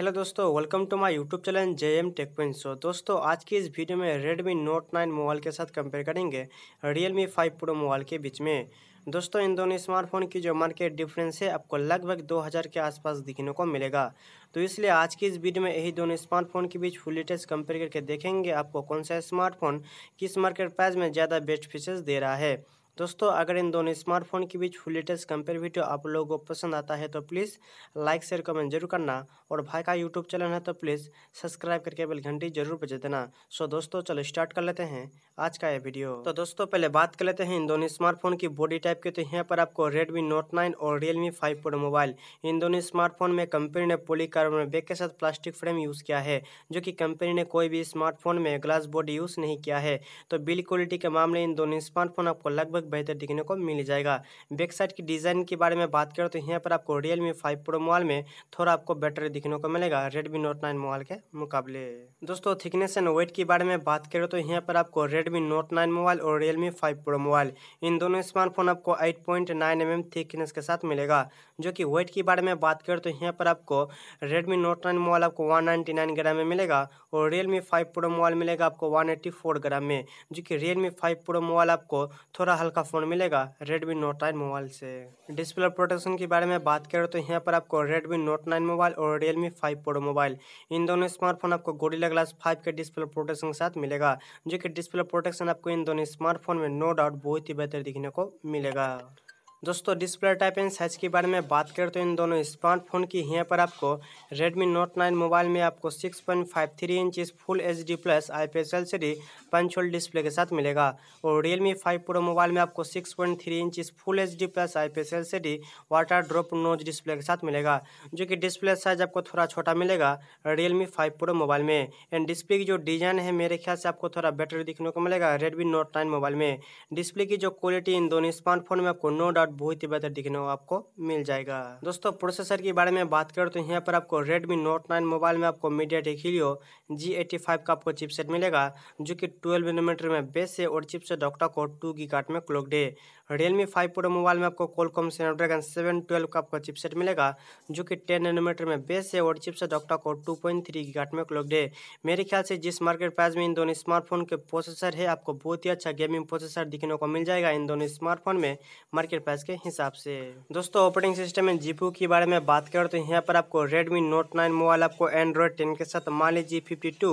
hello दोस्तों welcome to my YouTube channel J M tech point so दोस्तों आज की इस वीडियो में रेडमी नोट नाइन मोबाइल के साथ कंपेयर करेंगे रियलमी फाइव प्रो मोबाइल के बीच में दोस्तों इन दोनों स्मार्टफोन की जो मार्केट डिफरेंस है आपको लगभग 2000 के आसपास दिखने को मिलेगा तो इसलिए आज की इस वीडियो में यही दोनों स्मार्टफोन के बीच फुल डिटेल्स कंपेयर करके देखेंगे आपको कौन सा स्मार्टफोन किस मार्केट प्राइस में ज़्यादा बेस्ट फीचर्स दे रहा है दोस्तों अगर इन दोनों स्मार्टफोन के बीच फुल लेटेस्ट कंपेयर वीडियो आप लोगों को पसंद आता है तो प्लीज़ लाइक शेयर कमेंट जरूर करना और भाई का यूट्यूब चैनल है तो प्लीज़ सब्सक्राइब करके बेल घंटी जरूर बजे देना सो दोस्तों चलो स्टार्ट कर लेते हैं आज का ये वीडियो तो दोस्तों पहले बात कर लेते हैं इन दोनों स्मार्टफोन की बॉडी टाइप की तो यहाँ पर आपको रेडमी नोट नाइन और रियलमी फाइव प्रो मोबाइल इन दोनों स्मार्टफोन में कंपनी ने पोलिकार्बन बैग के साथ प्लास्टिक फ्रेम यूज़ किया है जो कि कंपनी ने कोई भी स्मार्टफोन में ग्लास बॉडी यूज़ नहीं किया है तो बिल क्वालिटी के मामले इन दोनों स्मार्टफोन आपको लगभग लगभग बेहतर दिखने को मिल जाएगा बैक साइड की डिज़ाइन के बारे में बात करें तो यहाँ पर आपको रियलमी फाइव प्रो मोबाइल में थोड़ा आपको बेटर दिखने को मिलेगा रेडमी नोट नाइन मोबाइल के मुकाबले दोस्तों थिकनेस एंड वेट के बारे में बात करें तो यहाँ पर आपको रेडमी नोट नाइन मोबाइल और रियलमी फाइव प्रो मोबाइल इन दोनों स्मार्टफोन आपको eight point nine M thickness के साथ मिलेगा जो कि वेट के बारे में बात करें तो यहाँ पर आपको रेडमी नोट नाइन मोबाइल आपको वन नाइन्टी नाइन ग्राम में मिलेगा और रियलमी फाइव प्रो मोबाइल मिलेगा आपको वन एट्टी फोर ग्राम में जो कि रियलमी फाइव प्रो मोबाइल आपको थोड़ा हल्का मॉडल का फ़ोन मिलेगा रेडमी नोट 9 मोबाइल से डिस्प्ले प्रोटेक्शन के बारे में बात करें तो यहाँ पर आपको रेडमी नोट 9 मोबाइल और रियलमी 5 प्रो मोबाइल इन दोनों स्मार्टफोन आपको गोरिल्ला ग्लास 5 के डिस्प्ले प्रोटेक्शन के साथ मिलेगा जो कि डिस्प्ले प्रोटेक्शन आपको इन दोनों स्मार्टफोन में नो डाउट बहुत ही बेहतर दिखने को मिलेगा दोस्तों डिस्प्ले टाइप एंड साइज के बारे में बात करें तो इन दोनों स्मार्टफोन की यहाँ पर आपको Redmi Note 9 मोबाइल में आपको 6.53 inch full H D plus I P S L C D punch hole display के साथ मिलेगा और Realme 5 Pro मोबाइल में आपको 6.3 inch full H D plus I P S L C D water drop notch display के साथ मिलेगा जो कि डिस्प्ले साइज आपको थोड़ा छोटा मिलेगा Realme 5 Pro मोबाइल में एंड डिस्प्ले की जो डिज़ाइन है मेरे ख्याल से आपको थोड़ा बेटर दिखने को मिलेगा रेडमी नोट नाइन मोबाइल में डिस्प्ले की जो क्वालिटी इन दोनों स्मार्टफोन में आपको नो डाउट मतलब बहुत ही बेहतर दिखने को आपको मिल जाएगा दोस्तों प्रोसेसर के बारे में बात करें तो यहाँ पर आपको रेडमी नोट नाइन मोबाइल में आपको MediaTek Helio G eighty five का आपको चिपसेट मिलेगा जो कि ट्वेल्व मिलीमीटर में बेस है और चिपसेट डॉक्टा को टू की काट में क्लोक डे रियलमी फाइव प्रो मोबाइल में आपको कोलकॉम स्नैपड्रैगन सेवन ट्वेल्व का आपको चिपसेट मिलेगा जो कि टेन नैनोमीटर में बेस है और चिपसेट डॉक्टा को टू पॉइंट थ्री की काट में क्लोक डे मेरे ख्याल से जिस मार्केट प्राइस में इन दोनों स्मार्टफोन के प्रोसेसर है आपको बहुत ही अच्छा गेमिंग प्रोसेसर दिखने को मिल जाएगा इन दोनों स्मार्टफोन में मार्केट प्राइस प्राइस के हिसाब से दोस्तों ऑपरेटिंग सिस्टम में जीपो के बारे में बात करें तो यहाँ पर आपको रेडमी नोट नाइन मोबाइल आपको एंड्रॉयड टेन के साथ Mali G fifty two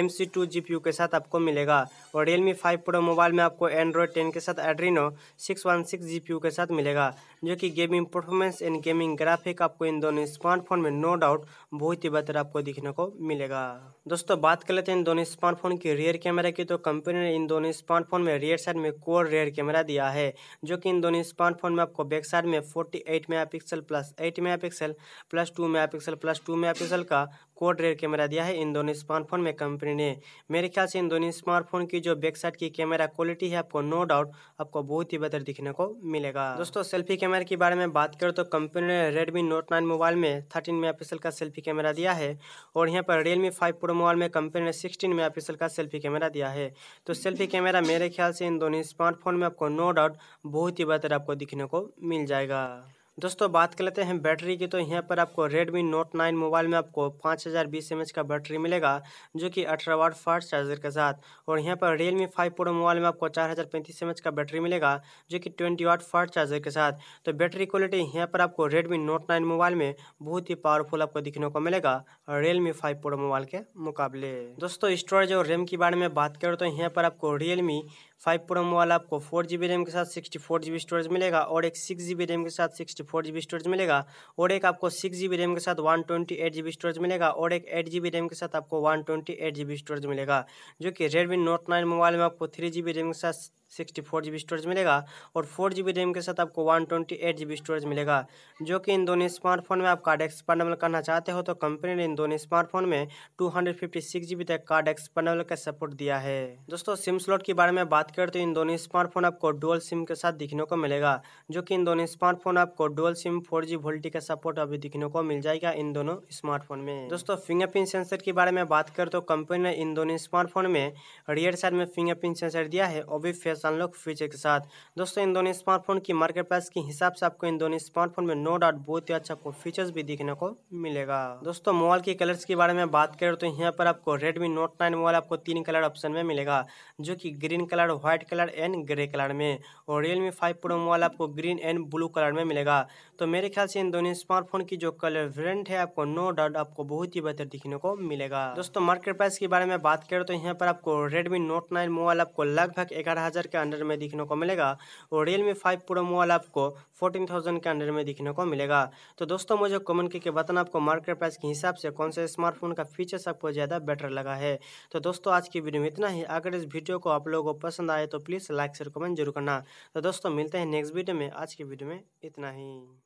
M C two G P U के साथ आपको मिलेगा और रियलमी फाइव प्रो मोबाइल में आपको एंड्रॉयड टेन के साथ Adreno six one six G P U के साथ मिलेगा जो कि gaming performance and gaming graphic आपको इन दोनों स्मार्टफोन में नो डाउट बहुत ही बेहतर आपको दिखने को मिलेगा दोस्तों बात कर लेते हैं इन दोनों स्मार्टफोन की रियर कैमरा की तो कंपनी ने इन दोनों स्मार्टफोन में रियर साइड में कोर रियर कैमरा दिया है जो कि इन दोनों स्मार्टफोन फ़ोन में आपको बैक साइड में forty eight megapixel plus eight megapixel plus two megapixel plus two megapixel का कोड रेयर कैमरा दिया है इन दोनों स्मार्टफोन में कंपनी ने मेरे ख्याल से इन दोनों स्मार्टफोन की जो बैक साइड की कैमरा क्वालिटी है आपको नो डाउट आपको बहुत ही बेहतर दिखने को मिलेगा दोस्तों सेल्फी कैमरा के बारे में बात करें तो कंपनी ने रेडमी नोट नाइन मोबाइल में थर्टीन मेगा का सेल्फी कैमरा दिया है और यहाँ पर रियलमी फाइव प्रो मोबाइल में कंपनी ने सिक्सटीन मेगा का सेल्फी कैमरा दिया है तो सेल्फी कैमरा मेरे ख्याल से इन दोनों स्मार्टफोन में आपको नो डाउट बहुत ही बेहतर आपको दिखने देखने को मिल जाएगा दोस्तों बात कर लेते हैं बैटरी की तो यहाँ पर आपको Redmi Note 9 मोबाइल में आपको 5020 हज़ार का बैटरी मिलेगा जो कि अठारह वाट फास्ट चार्जर के साथ और यहाँ पर Realme 5 Pro मोबाइल में आपको चार हज़ार का बैटरी मिलेगा जो कि 20 वाट फास्ट चार्जर के साथ तो बैटरी क्वालिटी यहाँ पर आपको Redmi Note 9 मोबाइल में बहुत ही पावरफुल आपको दिखने को मिलेगा Realme 5 Pro मोबाइल के मुकाबले दोस्तों स्टोरेज और रैम के बारे में बात करो तो यहाँ पर आपको Realme फाइव प्रो मोबाइल आपको फोर जी बी रैम के साथ sixty four G B storage मिलेगा और एक सिक्स जी बी रैम के साथ sixty four G B storage मिलेगा और एक आपको सिक्स जी बी रैम के साथ one twenty eight G B storage मिलेगा और एक एट जी बी रैम के साथ आपको one twenty eight G B storage मिलेगा जो कि रेडमी नोट नाइन मोबाइल में आपको थ्री जी बी रैम के साथ sixty four G B storage मिलेगा और फोर जी बी रैम के साथ आपको one twenty eight G B storage मिलेगा जो कि इन दोनों स्मार्टफोन में आप कार्ड एक्सपेंडेबल करना चाहते हो तो कंपनी ने इन दोनों स्मार्टफोन में two hundred fifty six G B तक कार्ड एक्सपेंडेबल का सपोर्ट दिया है दोस्तों सिम स्लॉट के बारे में बात करें तो इन दोनों स्मार्टफोन आपको डुअल सिम के साथ दिखने को मिलेगा जो कि इन दोनों स्मार्टफोन आपको dual SIM four G VoLTE का सपोर्ट अभी दिखने को मिल जाएगा इन दोनों स्मार्टफोन में दोस्तों फिंगरप्रिंट सेंसर के बारे में बात करें तो कंपनी ने इन दोनों स्मार्टफोन में रियर साइड में फिंगरप्रिंट सेंसर दिया है और भी सनलुक फीचर के साथ दोस्तों इन दोनों स्मार्टफोन की मार्केट प्राइस के हिसाब से आपको इन दोनों स्मार्टफोन में नो डाउट बहुत ही अच्छा आपको फीचर्स भी देखने को मिलेगा दोस्तों मोबाइल के कलर्स के बारे में बात करें तो यहाँ पर आपको रेडमी नोट नाइन मोबाइल आपको तीन कलर ऑप्शन में मिलेगा जो की green colour white colour and grey colour में और रियलमी फाइव प्रो मोबाइल आपको ग्रीन एंड ब्लू कलर में मिलेगा तो मेरे ख्याल से इन दोनों स्मार्टफोन की जो कलर वेरियंट है आपको नो डाउट आपको बहुत ही बेहतर दिखने को मिलेगा दोस्तों मार्केट प्राइस के बारे में बात करें तो यहाँ पर आपको रेडमी नोट नाइन मोबाइल आपको लगभग ग्यारह हजार हज़ार के अंडर में देखने को मिलेगा और Realme five pro mobile आपको फोर्टीन थाउजेंड के अंडर में देखने को मिलेगा तो दोस्तों मुझे कमेंट करके बताना आपको मार्केट प्राइस के हिसाब से कौन से स्मार्टफोन का फीचर आपको ज़्यादा बेटर लगा है तो दोस्तों आज की वीडियो में इतना ही अगर इस वीडियो को आप लोगों को पसंद आए तो प्लीज़ लाइक शेयर कमेंट जरूर करना तो दोस्तों मिलते हैं नेक्स्ट वीडियो में आज की वीडियो में इतना ही